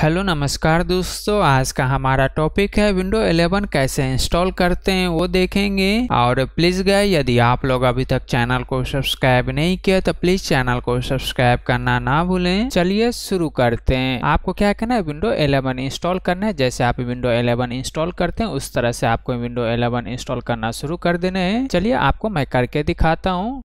hello नमस्कार दोस्तों आज का हमारा टॉपिक है विंडो 11 कैसे इंस्टॉल करते हैं वो देखेंगे और प्लीज गए यदि आप लोग अभी तक चैनल को सब्सक्राइब नहीं किया तो प्लीज चैनल को सब्सक्राइब करना ना भूलें चलिए शुरू करते हैं आपको क्या करना है विंडो 11 इंस्टॉल करना है जैसे आप विंडो इलेवन इंस्टॉल करते हैं उस तरह से आपको विंडो इलेवन इंस्टॉल करना शुरू कर देना है चलिए आपको मैं करके दिखाता हूँ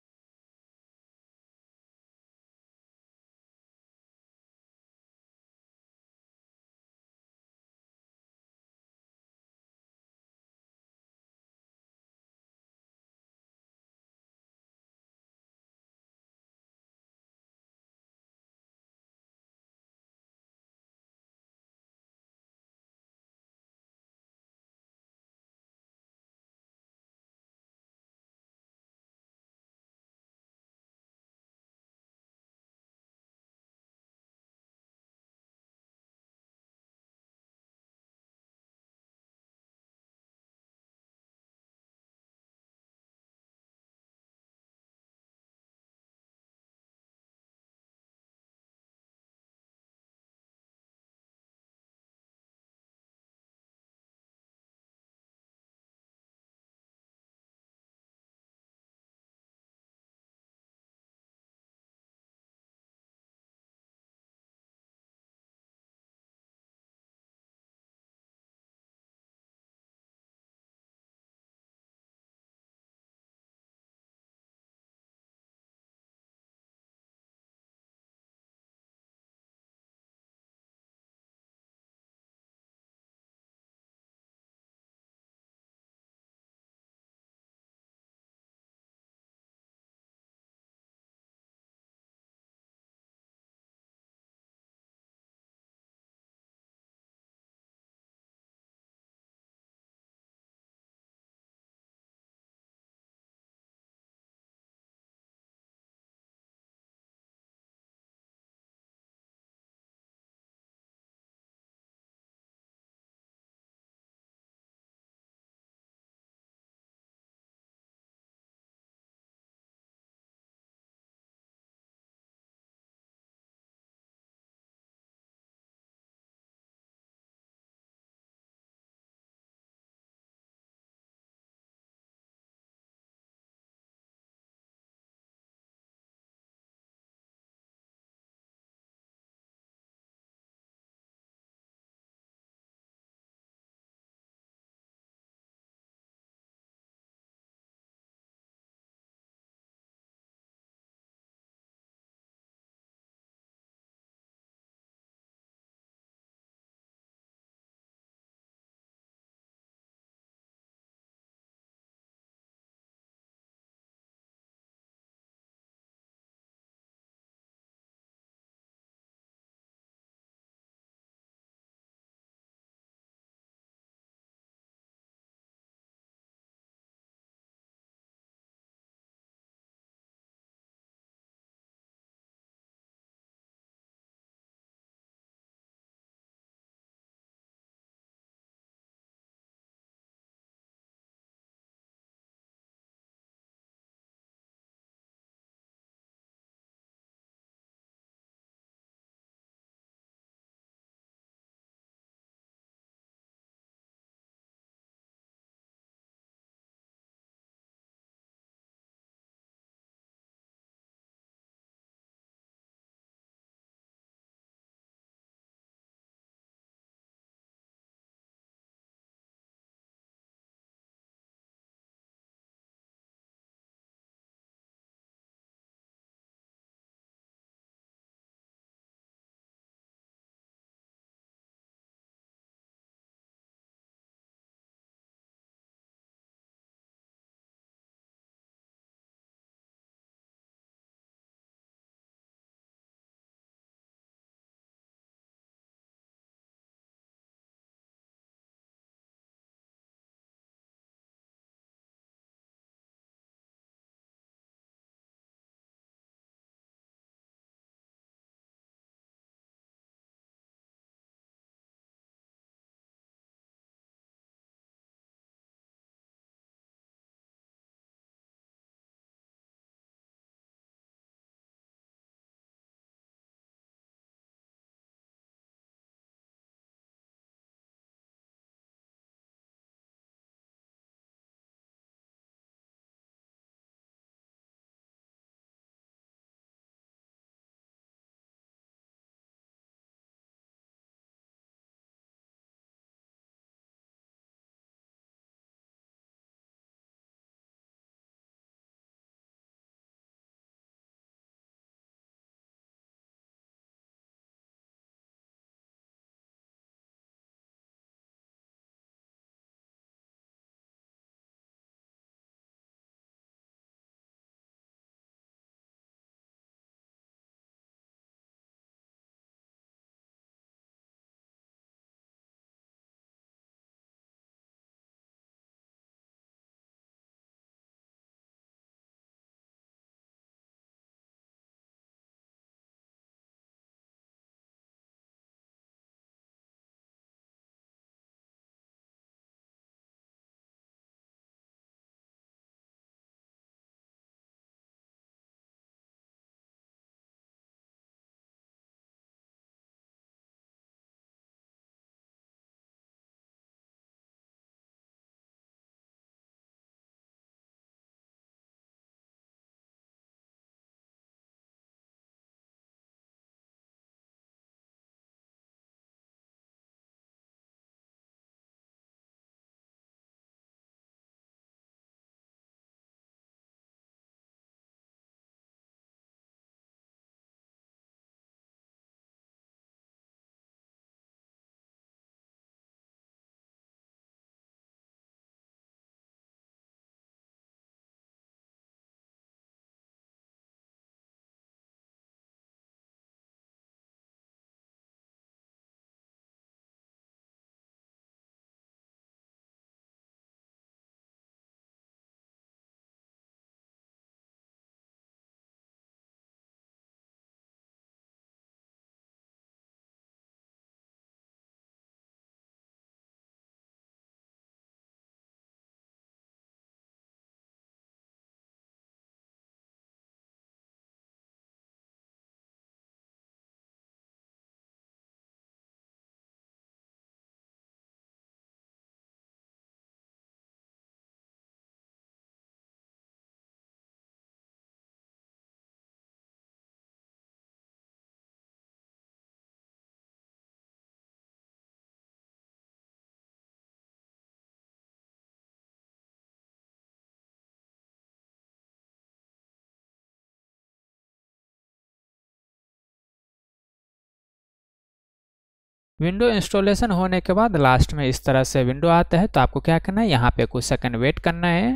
विंडो इंस्टॉलेशन होने के बाद लास्ट में इस तरह से विंडो आता है तो आपको क्या करना है यहाँ पे कुछ सेकंड वेट करना है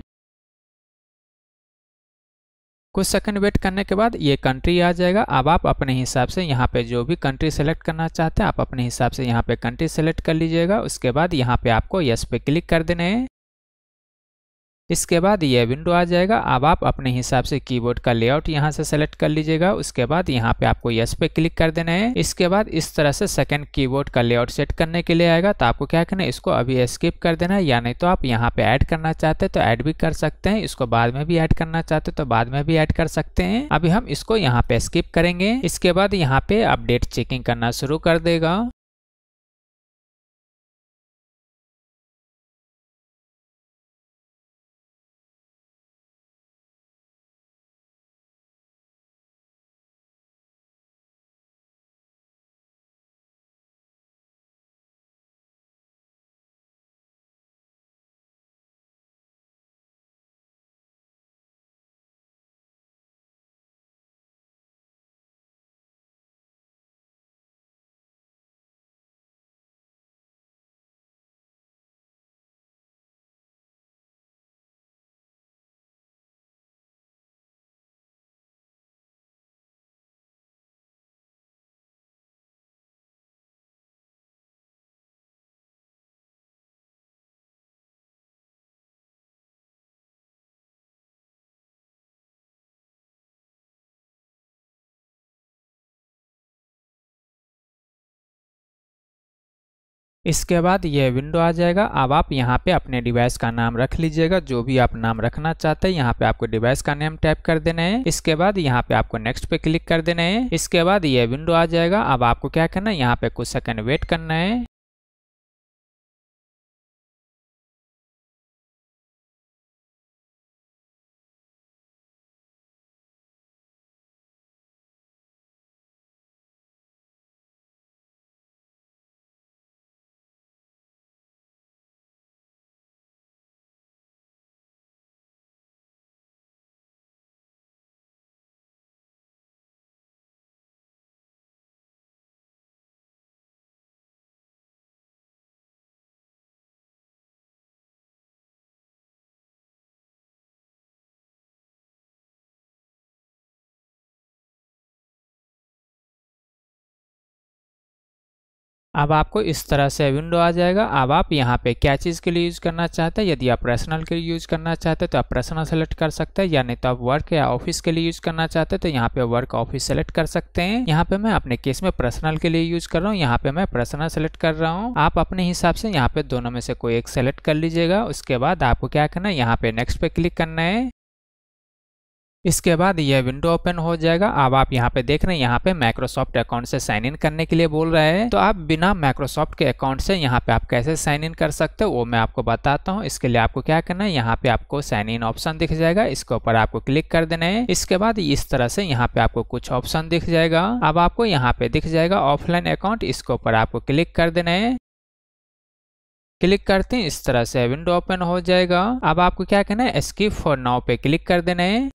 कुछ सेकंड वेट करने के बाद ये कंट्री आ जाएगा अब आप अपने हिसाब से यहाँ पे जो भी कंट्री सेलेक्ट करना चाहते हैं आप अपने हिसाब से यहाँ पे कंट्री सेलेक्ट कर लीजिएगा उसके बाद यहाँ पे आपको यस पे क्लिक कर देना है इसके बाद यह विंडो आ जाएगा अब आप अपने हिसाब से कीबोर्ड का लेआउट यहाँ से सेलेक्ट कर लीजिएगा उसके बाद यहाँ पे आपको यस पे क्लिक कर देना है इसके बाद इस तरह से सेकंड कीबोर्ड का लेआउट सेट करने के लिए आएगा तो आपको क्या करना है इसको अभी स्किप कर देना है या नहीं तो आप यहाँ पे ऐड करना चाहते हैं तो ऐड भी कर सकते हैं इसको बाद में भी ऐड करना चाहते तो बाद में भी ऐड कर सकते हैं अभी हम इसको यहाँ पे स्किप करेंगे इसके बाद यहाँ पे अपडेट चेकिंग करना शुरू कर देगा इसके बाद यह विंडो आ जाएगा अब आप यहाँ पे अपने डिवाइस का नाम रख लीजिएगा जो भी आप नाम रखना चाहते हैं यहाँ पे आपको डिवाइस का नेम टाइप कर देना है इसके बाद यहाँ पे आपको नेक्स्ट पे क्लिक कर देना है इसके बाद यह विंडो आ जाएगा अब आपको क्या करना है यहाँ पे कुछ सेकंड वेट करना है अब आपको इस तरह से विंडो आ जाएगा अब आप यहाँ पे क्या चीज के लिए यूज़ करना चाहते हैं यदि आप पर्सनल के लिए यूज़ करना चाहते हैं तो आप पर्सनल सेलेक्ट कर सकते हैं या नहीं तो आप वर्क या ऑफिस के लिए यूज़ करना चाहते हैं तो यहाँ पे वर्क ऑफिस सेलेक्ट कर सकते हैं यहाँ पे मैं अपने केस में पर्सनल के लिए यूज़ कर रहा हूँ यहाँ पे मैं पर्सनल सेलेक्ट कर रहा हूँ आप अपने हिसाब से यहाँ पे दोनों में से कोई एक सेलेक्ट कर लीजिएगा उसके बाद आपको क्या करना है यहाँ पे नेक्स्ट पे क्लिक करना है इसके बाद यह विंडो ओपन हो जाएगा अब आप यहाँ पे देख रहे हैं यहाँ पे माइक्रोसॉफ्ट अकाउंट से साइन इन करने के लिए बोल रहे हैं तो आप बिना माइक्रोसॉफ्ट के अकाउंट से यहाँ पे आप कैसे साइन इन कर सकते हो वो मैं आपको बताता हूँ इसके लिए आपको क्या करना है यहाँ पे आपको साइन इन ऑप्शन दिख जाएगा इसके ऊपर आपको क्लिक कर देना है इसके बाद इस तरह से यहाँ पे आपको कुछ ऑप्शन दिख जाएगा अब आपको यहाँ पे दिख जाएगा ऑफलाइन अकाउंट इसके ऊपर आपको क्लिक कर देना है क्लिक करते हैं इस तरह से विंडो ओपन हो जाएगा अब आपको क्या करना है स्कीप फॉर नाउ पे क्लिक कर देना है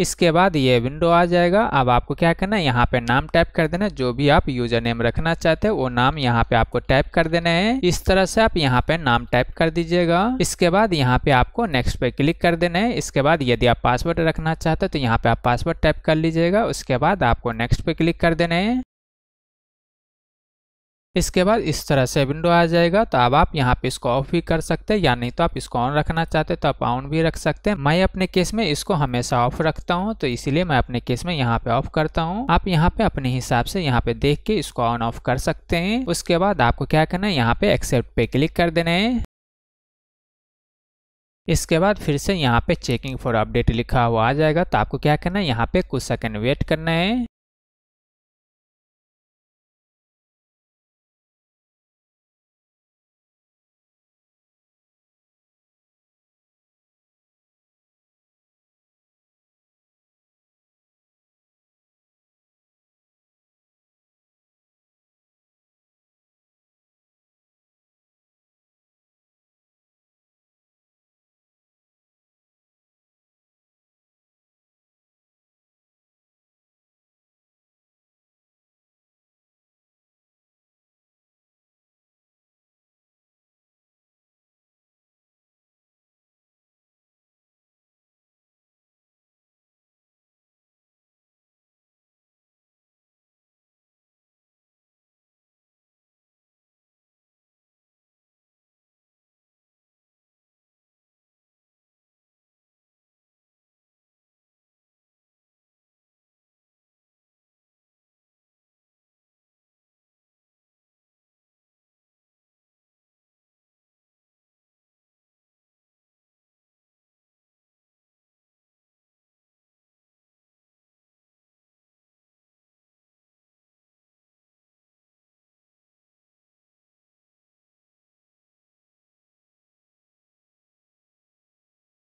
इसके बाद ये विंडो आ जाएगा अब आपको क्या करना है यहाँ पे नाम टाइप कर देना है जो भी आप यूजर नेम रखना चाहते हैं वो नाम यहाँ पे आपको टाइप कर देना है इस तरह से आप यहाँ पे नाम टाइप कर दीजिएगा इसके बाद यहाँ पे आपको नेक्स्ट पे क्लिक कर देना है इसके बाद यदि आप पासवर्ड रखना चाहते हैं तो यहाँ पे आप पासवर्ड टाइप कर लीजिएगा उसके बाद आपको नेक्स्ट पे क्लिक कर देना है इसके बाद इस तरह से विंडो आ जाएगा तो अब आप यहाँ पे इसको ऑफ भी कर सकते हैं या नहीं तो आप इसको ऑन रखना चाहते तो आप ऑन भी रख सकते हैं मैं अपने केस में इसको हमेशा ऑफ रखता हूँ तो इसीलिए मैं अपने केस में यहाँ पे ऑफ करता हूँ आप यहाँ पे अपने हिसाब से यहाँ पे देख के इसको ऑन ऑफ कर सकते हैं उसके बाद आपको क्या करना है यहाँ पे एक्सेप्ट पे क्लिक कर देना है इसके बाद फिर से यहाँ पे चेकिंग फॉर अपडेट लिखा हुआ आ जाएगा तो आपको क्या करना है यहाँ पे कुछ सेकंड वेट करना है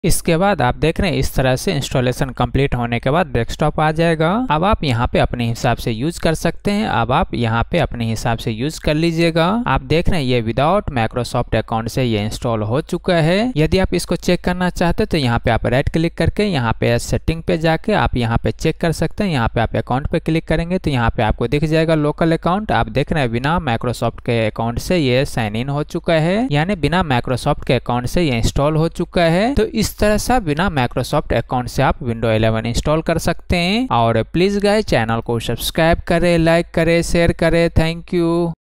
इसके बाद आप देख रहे हैं इस तरह से इंस्टॉलेशन कंप्लीट होने के बाद डेस्कटॉप आ जाएगा अब आप यहाँ पे अपने हिसाब से यूज कर सकते हैं अब आप यहाँ पे अपने हिसाब से यूज कर लीजिएगा आप देख रहे हैं ये विदाउट माइक्रोसॉफ्ट अकाउंट से ये इंस्टॉल हो चुका है यदि आप इसको चेक करना चाहते तो यहाँ पे आप राइट क्लिक करके यहाँ पे सेटिंग पे जाके आप यहाँ पे चेक कर सकते हैं यहाँ पे आप अकाउंट पे क्लिक करेंगे तो यहाँ पे आपको दिख जाएगा लोकल अकाउंट आप देख रहे हैं बिना माइक्रोसॉफ्ट के अकाउंट से ये साइन इन हो चुका है यानी बिना माइक्रोसॉफ्ट के अकाउंट से ये इंस्टॉल हो चुका है तो इस इस तरह से बिना माइक्रोसॉफ्ट अकाउंट से आप विंडो 11 इंस्टॉल कर सकते हैं और प्लीज गाय चैनल को सब्सक्राइब करें लाइक करें शेयर करें थैंक यू